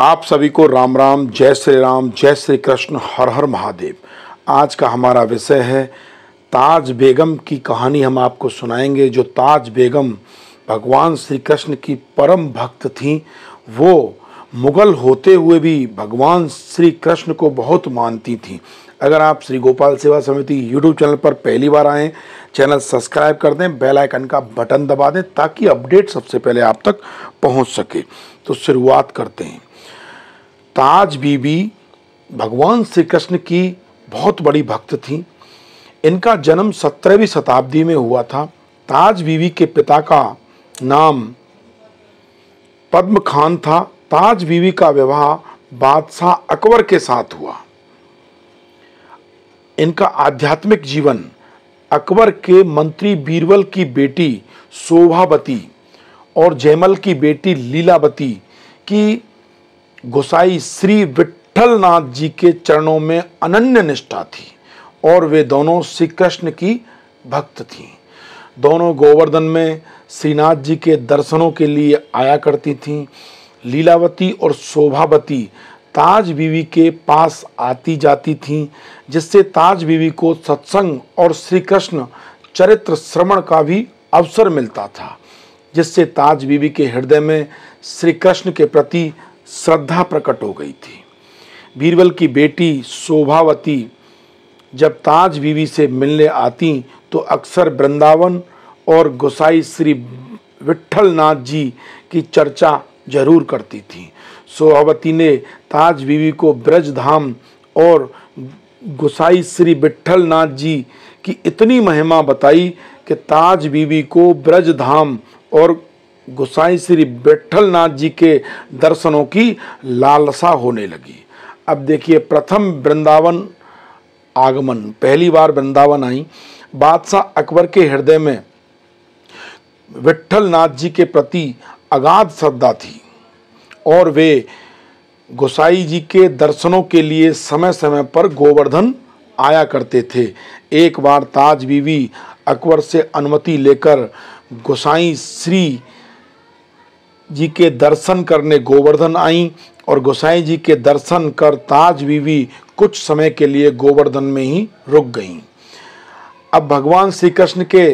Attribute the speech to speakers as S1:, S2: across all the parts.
S1: आप सभी को राम राम जय श्री राम जय श्री कृष्ण हर हर महादेव आज का हमारा विषय है ताज बेगम की कहानी हम आपको सुनाएंगे जो ताज बेगम भगवान श्री कृष्ण की परम भक्त थी वो मुग़ल होते हुए भी भगवान श्री कृष्ण को बहुत मानती थी अगर आप श्री गोपाल सेवा समिति यूट्यूब चैनल पर पहली बार आएँ चैनल सब्सक्राइब कर दें बेल आइकन का बटन दबा दें ताकि अपडेट सबसे पहले आप तक पहुंच सके तो शुरुआत करते हैं ताज तो बीबी भगवान श्री कृष्ण की बहुत बड़ी भक्त थी इनका जन्म सत्रहवीं शताब्दी में हुआ था ताज बीवी के पिता का नाम पद्म खान था ताज बीवी का विवाह बादशाह अकबर के साथ हुआ इनका आध्यात्मिक जीवन अकबर के मंत्री बीरबल की बेटी शोभावती और जयमल की बेटी लीलावती की गोसाई श्री नाथ जी के चरणों में अनन्य निष्ठा थी और वे दोनों श्री कृष्ण की भक्त थीं दोनों गोवर्धन में श्रीनाथ जी के दर्शनों के लिए आया करती थीं लीलावती और शोभावती ताज बीवी के पास आती जाती थीं जिससे ताज बीवी को सत्संग और श्री कृष्ण चरित्र श्रवण का भी अवसर मिलता था जिससे ताज बीवी के हृदय में श्री कृष्ण के प्रति श्रद्धा प्रकट हो गई थी बीरबल की बेटी शोभावती जब ताज बीवी से मिलने आती तो अक्सर वृंदावन और गोसाई श्री नाथ जी की चर्चा जरूर करती थी शोभावती ने ताज बीवी को ब्रज धाम और गोसाई श्री नाथ जी की इतनी महिमा बताई कि ताज बीवी को ब्रज धाम और गोसाई श्री बैठल जी के दर्शनों की लालसा होने लगी अब देखिए प्रथम वृंदावन आगमन पहली बार वृंदावन आई बादशाह अकबर के हृदय में विट्ठलनाथ जी के प्रति अगाध श्रद्धा थी और वे गोसाई जी के दर्शनों के लिए समय समय पर गोवर्धन आया करते थे एक बार ताज बीवी अकबर से अनुमति लेकर गोसाई श्री जी के दर्शन करने गोवर्धन आईं और गोसाई जी के दर्शन कर ताज बीवी कुछ समय के लिए गोवर्धन में ही रुक गईं अब भगवान श्री कृष्ण के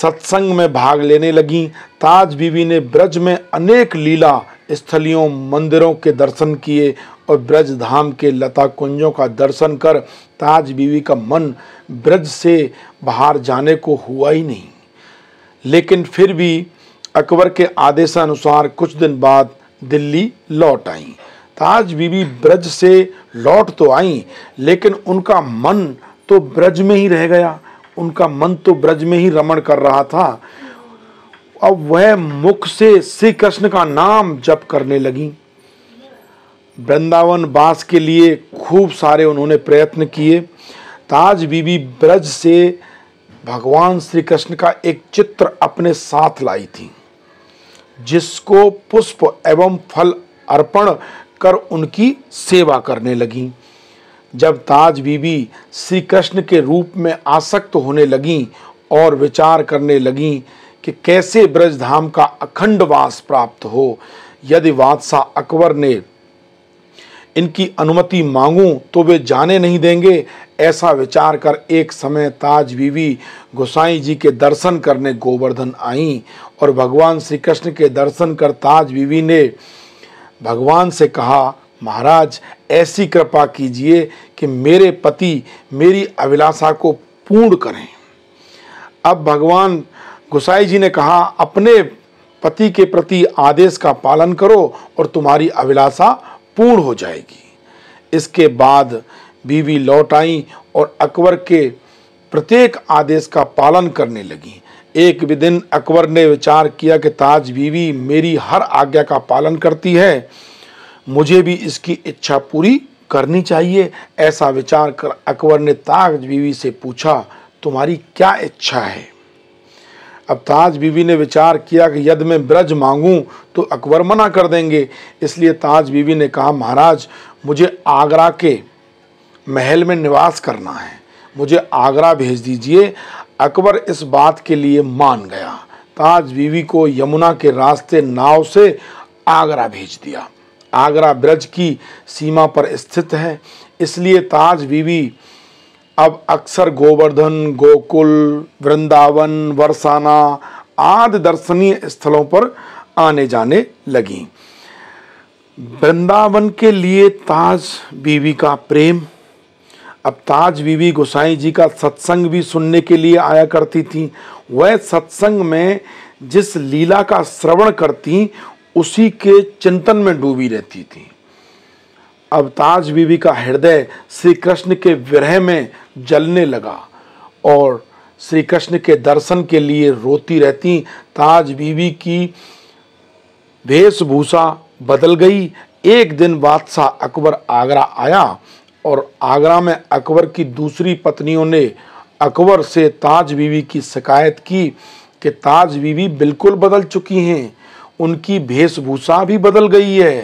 S1: सत्संग में भाग लेने लगी ताज बीवी ने ब्रज में अनेक लीला स्थलियों मंदिरों के दर्शन किए और ब्रज धाम के लता कुंजों का दर्शन कर ताज बीवी का मन ब्रज से बाहर जाने को हुआ ही नहीं लेकिन फिर भी अकबर के आदेशानुसार कुछ दिन बाद दिल्ली लौट आईं ताज बीबी ब्रज से लौट तो आईं लेकिन उनका मन तो ब्रज में ही रह गया उनका मन तो ब्रज में ही रमण कर रहा था अब वह मुख से श्री कृष्ण का नाम जप करने लगी वृंदावन वास के लिए खूब सारे उन्होंने प्रयत्न किए ताज बीबी ब्रज से भगवान श्री कृष्ण का एक चित्र अपने साथ लाई थी जिसको पुष्प एवं फल अर्पण कर उनकी सेवा करने लगी जब ताज बीबी श्री कृष्ण के रूप में आसक्त होने लगीं और विचार करने लगीं कि कैसे ब्रजधाम का अखंड वास प्राप्त हो यदि बादशाह अकबर ने इनकी अनुमति मांगूं तो वे जाने नहीं देंगे ऐसा विचार कर एक समय ताज बीवी गोसाई जी के दर्शन करने गोवर्धन आईं और भगवान श्री कृष्ण के दर्शन कर ताज बीवी ने भगवान से कहा महाराज ऐसी कृपा कीजिए कि मेरे पति मेरी अभिलाषा को पूर्ण करें अब भगवान गुसाई जी ने कहा अपने पति के प्रति आदेश का पालन करो और तुम्हारी अभिलाषा पूर्ण हो जाएगी इसके बाद बीवी लौट आई और अकबर के प्रत्येक आदेश का पालन करने लगी एक भी दिन अकबर ने विचार किया कि ताज बीवी मेरी हर आज्ञा का पालन करती है मुझे भी इसकी इच्छा पूरी करनी चाहिए ऐसा विचार कर अकबर ने ताज बीवी से पूछा तुम्हारी क्या इच्छा है अब ताज बीवी ने विचार किया कि यदि मैं ब्रज मांगूं तो अकबर मना कर देंगे इसलिए ताज बीवी ने कहा महाराज मुझे आगरा के महल में निवास करना है मुझे आगरा भेज दीजिए अकबर इस बात के लिए मान गया ताज बीवी को यमुना के रास्ते नाव से आगरा भेज दिया आगरा ब्रज की सीमा पर स्थित है इसलिए ताज बीवी अब अक्सर गोवर्धन गोकुल वृंदावन वरसाना आदि दर्शनीय स्थलों पर आने जाने लगी वृंदावन के लिए ताज बीवी का प्रेम अब ताज बीवी गोसाई जी का सत्संग भी सुनने के लिए आया करती थी वह सत्संग में जिस लीला का श्रवण करती उसी के चिंतन में डूबी रहती थी अब ताज बीवी का हृदय श्री कृष्ण के विरह में जलने लगा और श्री कृष्ण के दर्शन के लिए रोती रहती ताज बीवी की वेशभूषा बदल गई एक दिन बादशाह अकबर आगरा आया और आगरा में अकबर की दूसरी पत्नियों ने अकबर से ताज बीवी की शिकायत की कि ताज बीवी बिल्कुल बदल चुकी हैं उनकी भेषभूषा भी बदल गई है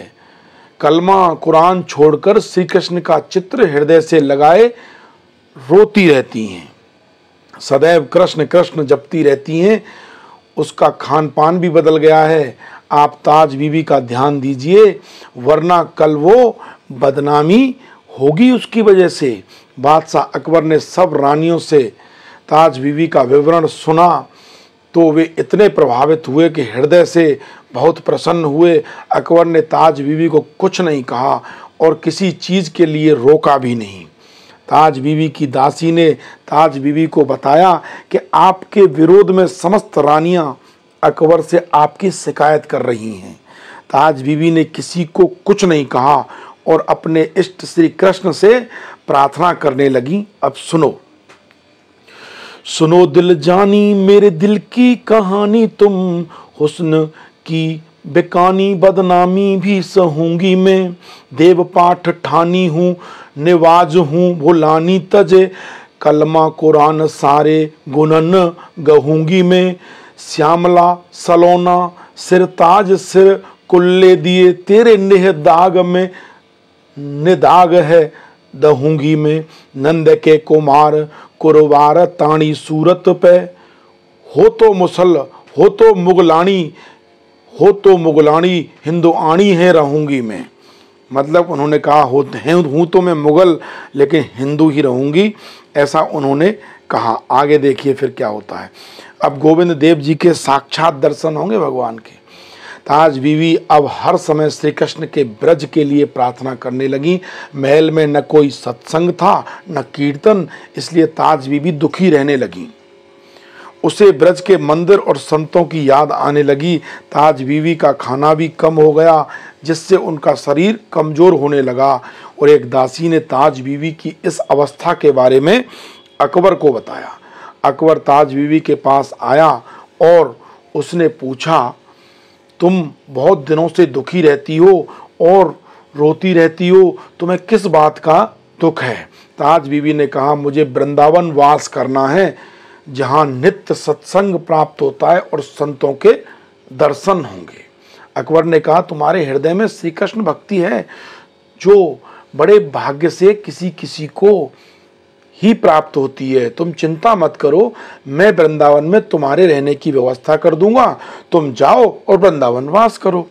S1: कलमा कुरान छोड़कर श्री कृष्ण का चित्र हृदय से लगाए रोती रहती हैं सदैव कृष्ण कृष्ण जपती रहती हैं उसका खान पान भी बदल गया है आप ताज बीवी का ध्यान दीजिए वरना कल वो बदनामी होगी उसकी वजह से बादशाह अकबर ने सब रानियों से ताज बीवी का विवरण सुना तो वे इतने प्रभावित हुए कि हृदय से बहुत प्रसन्न हुए अकबर ने ताज बीवी को कुछ नहीं कहा और किसी चीज़ के लिए रोका भी नहीं ताज बीवी की दासी ने ताज बीवी को बताया कि आपके विरोध में समस्त रानियाँ अकबर से आपकी शिकायत कर रही हैं ताज बीवी ने किसी को कुछ नहीं कहा और अपने इष्ट श्री कृष्ण से प्रार्थना करने लगी अब सुनो सुनो दिल जानी मेरे दिल की कहानी तुम हुस्न की बेकानी बदनामी भी सहूंगी मैं देव पाठ ठानी हूँ निवाज हूँ भुलानी तजे कलमा कुरान सारे गुनन गहूंगी मैं श्यामला सलोना सिरताज सिर कुल्ले दिए तेरे नेह दाग में निदाग है दहूंगी में नंद के कुमार कुरवार ताणी सूरत पे हो तो मुसल हो तो मुगलानी हो तो मुगलानी आनी है रहूंगी में मतलब उन्होंने कहा हो हूँ तो मैं मुगल लेकिन हिंदू ही रहूंगी ऐसा उन्होंने कहा आगे देखिए फिर क्या होता है अब गोविंद देव जी के साक्षात दर्शन होंगे भगवान के ताज बीवी अब हर समय श्री कृष्ण के ब्रज के लिए प्रार्थना करने लगी महल में न कोई सत्संग था न कीर्तन इसलिए ताज बीवी दुखी रहने लगी उसे ब्रज के मंदिर और संतों की याद आने लगी ताज बीवी का खाना भी कम हो गया जिससे उनका शरीर कमज़ोर होने लगा और एक दासी ने ताज बीवी की इस अवस्था के बारे में अकबर को बताया अकबर ताज बीवी के पास आया और उसने पूछा तुम बहुत दिनों से दुखी रहती हो और रोती रहती हो तुम्हें किस बात का दुख है ताज बीवी ने कहा मुझे वृंदावन वास करना है जहाँ नित्य सत्संग प्राप्त होता है और संतों के दर्शन होंगे अकबर ने कहा तुम्हारे हृदय में श्री कृष्ण भक्ति है जो बड़े भाग्य से किसी किसी को ही प्राप्त होती है तुम चिंता मत करो मैं वृंदावन में तुम्हारे रहने की व्यवस्था कर दूंगा तुम जाओ और वृंदावन वास करो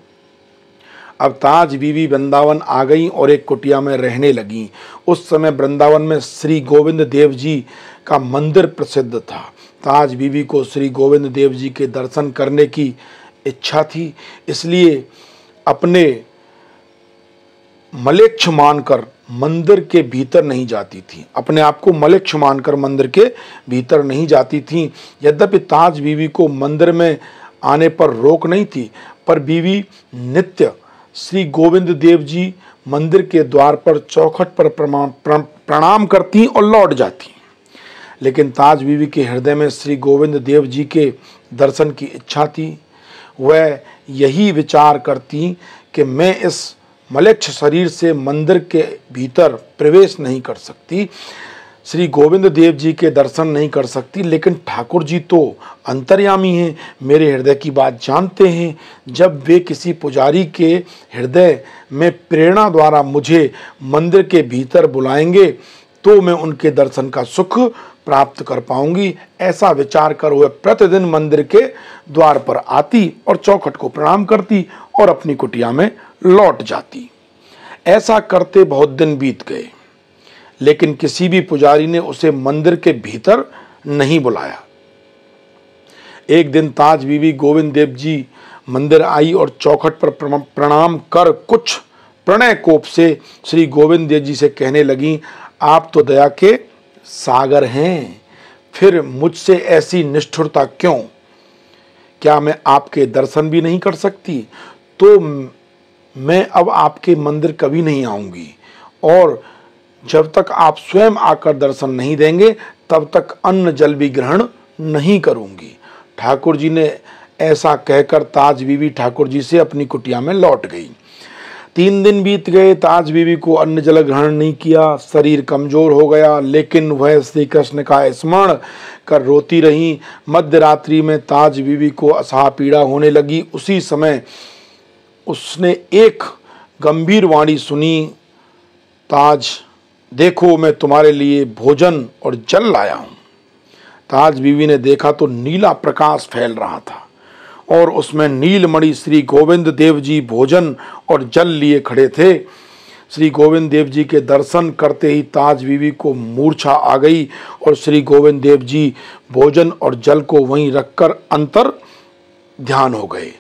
S1: अब ताज बीवी वृंदावन आ गई और एक कुटिया में रहने लगी उस समय वृंदावन में श्री गोविंद देव जी का मंदिर प्रसिद्ध था ताज बीवी को श्री गोविंद देव जी के दर्शन करने की इच्छा थी इसलिए अपने मलेच्छ मानकर मंदिर के भीतर नहीं जाती थी अपने आप को मलेच्छ मानकर मंदिर के भीतर नहीं जाती थी यद्यपि ताज बीवी को मंदिर में आने पर रोक नहीं थी पर बीवी नित्य श्री गोविंद देव जी मंदिर के द्वार पर चौखट पर प्रणाम करती और लौट जाती लेकिन ताज बीवी के हृदय में श्री गोविंद देव जी के दर्शन की इच्छा थी वह यही विचार करती कि मैं इस मलेच्छ शरीर से मंदिर के भीतर प्रवेश नहीं कर सकती श्री गोविंद देव जी के दर्शन नहीं कर सकती लेकिन ठाकुर जी तो अंतर्यामी हैं मेरे हृदय की बात जानते हैं जब वे किसी पुजारी के हृदय में प्रेरणा द्वारा मुझे मंदिर के भीतर बुलाएंगे तो मैं उनके दर्शन का सुख प्राप्त कर पाऊंगी ऐसा विचार कर वह प्रतिदिन मंदिर के द्वार पर आती और चौखट को प्रणाम करती और अपनी कुटिया में लौट जाती ऐसा करते बहुत दिन बीत गए लेकिन किसी भी पुजारी ने उसे मंदिर के भीतर नहीं बुलाया एक दिन ताज बीवी गोविंद देव जी मंदिर आई और चौखट पर प्रणाम कर कुछ प्रणय कोप से श्री गोविंद देव जी से कहने लगी आप तो दया के सागर हैं फिर मुझसे ऐसी निष्ठुरता क्यों क्या मैं आपके दर्शन भी नहीं कर सकती तो मैं अब आपके मंदिर कभी नहीं आऊंगी और जब तक आप स्वयं आकर दर्शन नहीं देंगे तब तक अन्न जल भी ग्रहण नहीं करूँगी ठाकुर जी ने ऐसा कहकर ताज बीवी ठाकुर जी से अपनी कुटिया में लौट गई तीन दिन बीत गए ताज बीवी को अन्न जल ग्रहण नहीं किया शरीर कमजोर हो गया लेकिन वह श्री कृष्ण का स्मरण कर रोती रहीं मध्य रात्रि में ताज बीवी को असहा पीड़ा होने लगी उसी समय उसने एक गंभीर वाणी सुनी ताज देखो मैं तुम्हारे लिए भोजन और जल लाया हूँ ताज बीवी ने देखा तो नीला प्रकाश फैल रहा था और उसमें नीलमणि श्री गोविंद देव जी भोजन और जल लिए खड़े थे श्री गोविंद देव जी के दर्शन करते ही ताज बीवी को मूर्छा आ गई और श्री गोविंद देव जी भोजन और जल को वहीं रखकर अंतर ध्यान हो गए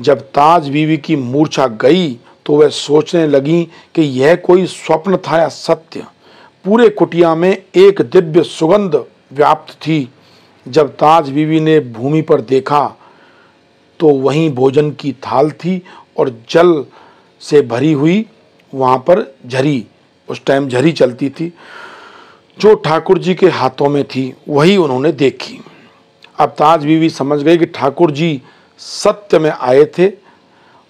S1: जब ताज बीवी की मूर्छा गई तो वह सोचने लगी कि यह कोई स्वप्न था या सत्य पूरे कुटिया में एक दिव्य सुगंध व्याप्त थी जब ताज बीवी ने भूमि पर देखा तो वहीं भोजन की थाल थी और जल से भरी हुई वहाँ पर झरी उस टाइम झरी चलती थी जो ठाकुर जी के हाथों में थी वही उन्होंने देखी अब ताज बीवी समझ गए कि ठाकुर जी सत्य में आए थे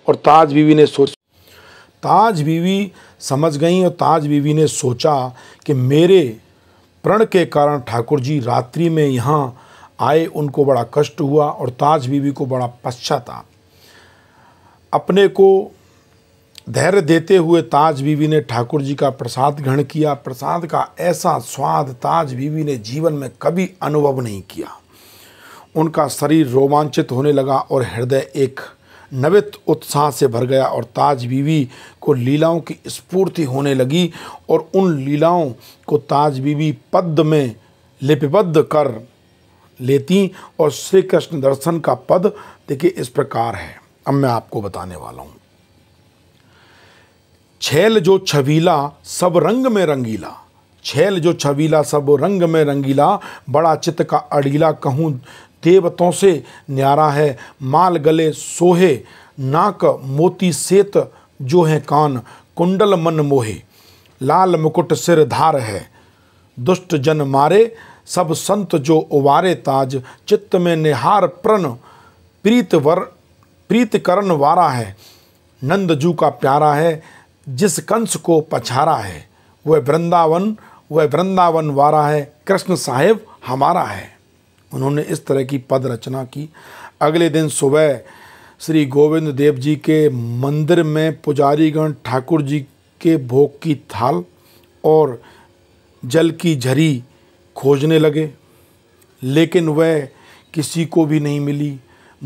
S1: और ताज बीवी ने सोच ताज बीवी समझ गई और ताज बीवी ने सोचा कि मेरे प्रण के कारण ठाकुर जी रात्रि में यहाँ आए उनको बड़ा कष्ट हुआ और ताज बीवी को बड़ा पश्चाताप अपने को धैर्य देते हुए ताज बीवी ने ठाकुर जी का प्रसाद ग्रहण किया प्रसाद का ऐसा स्वाद ताज बीवी ने जीवन में कभी अनुभव नहीं किया उनका शरीर रोमांचित होने लगा और हृदय एक नवित उत्साह से भर गया और ताज बीवी को लीलाओं की स्फूर्ति होने लगी और उन लीलाओं को ताज बीवी पद में लिपिबद्ध कर लेती और श्री कृष्ण दर्शन का पद देखिए इस प्रकार है अब मैं आपको बताने वाला हूँ छैल जो छवीला सब रंग में रंगीला छैल जो छवीला सब रंग में रंगीला बड़ा चित्त का अड़ीला कहूँ देवतों से न्यारा है माल गले सोहे नाक मोती सेत जो है कान कुंडल मन मोहे लाल मुकुट सिर धार है दुष्ट जन मारे सब संत जो उवारे ताज चित्त में निहार प्रण प्रीत वर प्रीत करण वारा है नंदजू का प्यारा है जिस कंस को पछारा है वह वृंदावन वह वृंदावन वारा है कृष्ण साहेब हमारा है उन्होंने इस तरह की पद रचना की अगले दिन सुबह श्री गोविंद देव जी के मंदिर में पुजारीगण ठाकुर जी के भोग की थाल और जल की झरी खोजने लगे लेकिन वह किसी को भी नहीं मिली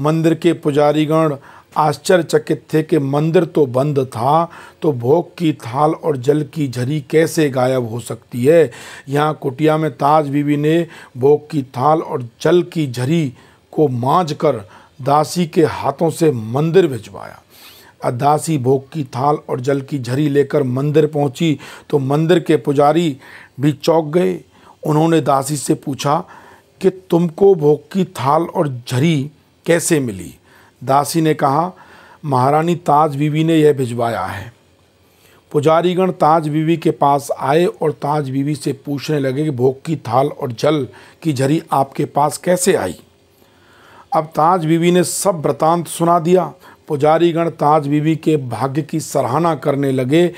S1: मंदिर के पुजारीगण आश्चर्यचकित थे कि मंदिर तो बंद था तो भोग की थाल और जल की झरी कैसे गायब हो सकती है यहाँ कुटिया में ताज बीवी ने भोग की थाल और जल की झरी को मांझ कर दासी के हाथों से मंदिर भिजवाया अदासी भोग की थाल और जल की झरी लेकर मंदिर पहुंची तो मंदिर के पुजारी भी चौंक गए उन्होंने दासी से पूछा कि तुमको भोग की थाल और झरी कैसे मिली दासी ने कहा महारानी ताज बीवी ने यह भिजवाया है पुजारीगण ताज बीवी के पास आए और ताज बीवी से पूछने लगे कि भोग की थाल और जल की झरी आपके पास कैसे आई अब ताज बीवी ने सब वृतांत सुना दिया पुजारीगण ताज बीवी के भाग्य की सराहना करने लगे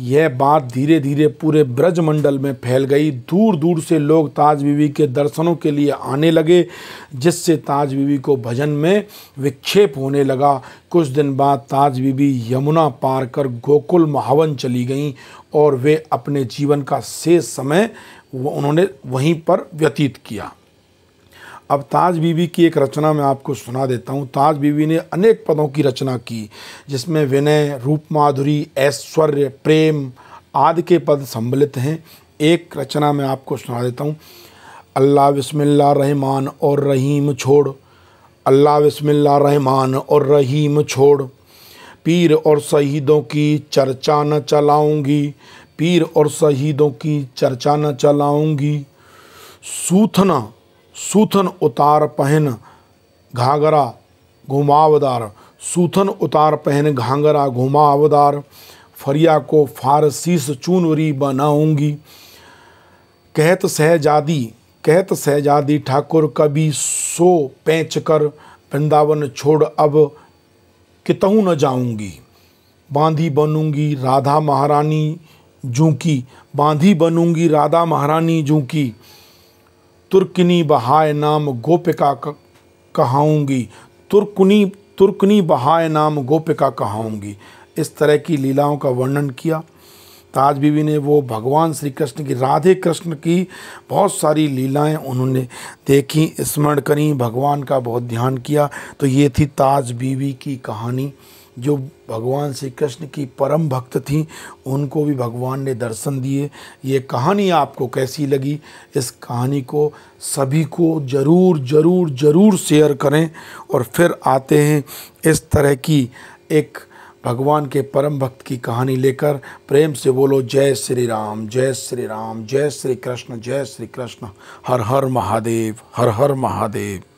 S1: यह बात धीरे धीरे पूरे ब्रजमंडल में फैल गई दूर दूर से लोग ताज बीवी के दर्शनों के लिए आने लगे जिससे ताज बीवी को भजन में विक्षेप होने लगा कुछ दिन बाद ताज बीवी यमुना पार कर गोकुल महावन चली गईं और वे अपने जीवन का शेष समय उन्होंने वहीं पर व्यतीत किया अब ताज बीवी की एक रचना मैं आपको सुना देता हूँ ताज बीवी ने अनेक पदों की रचना की जिसमें विनय रूप माधुरी ऐश्वर्य प्रेम आदि के पद सम्मिलित हैं एक रचना मैं आपको सुना देता हूँ अल्लाह बिस्मिल्ला रहमान और रहीम छोड़ अल्लाह बिस्मिल्ला रहमान और रहीम छोड़ पीर और शहीदों की चर्चा न चलाऊंगी पीर और शहीदों की चर्चा न चलाऊंगी सूथना सूथन उतार पहन घाघरा घुमावदार सूथन उतार पहन घाघरा घुमावदार फरिया को फारसीस चूनवरी बनाऊंगी कहत सहजादी कहत सहजादी ठाकुर कभी सो पैच कर वृंदावन छोड़ अब कितहू न जाऊंगी बांधी बनूंगी राधा महारानी जूकी बांधी बनूंगी राधा महारानी जूकी तुर्कनी बहाय नाम गोपिका कहाऊँगी तुर्कनी तुर्कनी बहाय नाम गोपिका कहाऊँगी इस तरह की लीलाओं का वर्णन किया ताज बीवी ने वो भगवान श्री कृष्ण की राधे कृष्ण की बहुत सारी लीलाएं उन्होंने देखी स्मरण करी भगवान का बहुत ध्यान किया तो ये थी ताज बीवी की कहानी जो भगवान श्री कृष्ण की परम भक्त थी उनको भी भगवान ने दर्शन दिए ये कहानी आपको कैसी लगी इस कहानी को सभी को ज़रूर ज़रूर ज़रूर शेयर करें और फिर आते हैं इस तरह की एक भगवान के परम भक्त की कहानी लेकर प्रेम से बोलो जय श्री राम जय श्री राम जय श्री कृष्ण जय श्री कृष्ण हर हर महादेव हर हर महादेव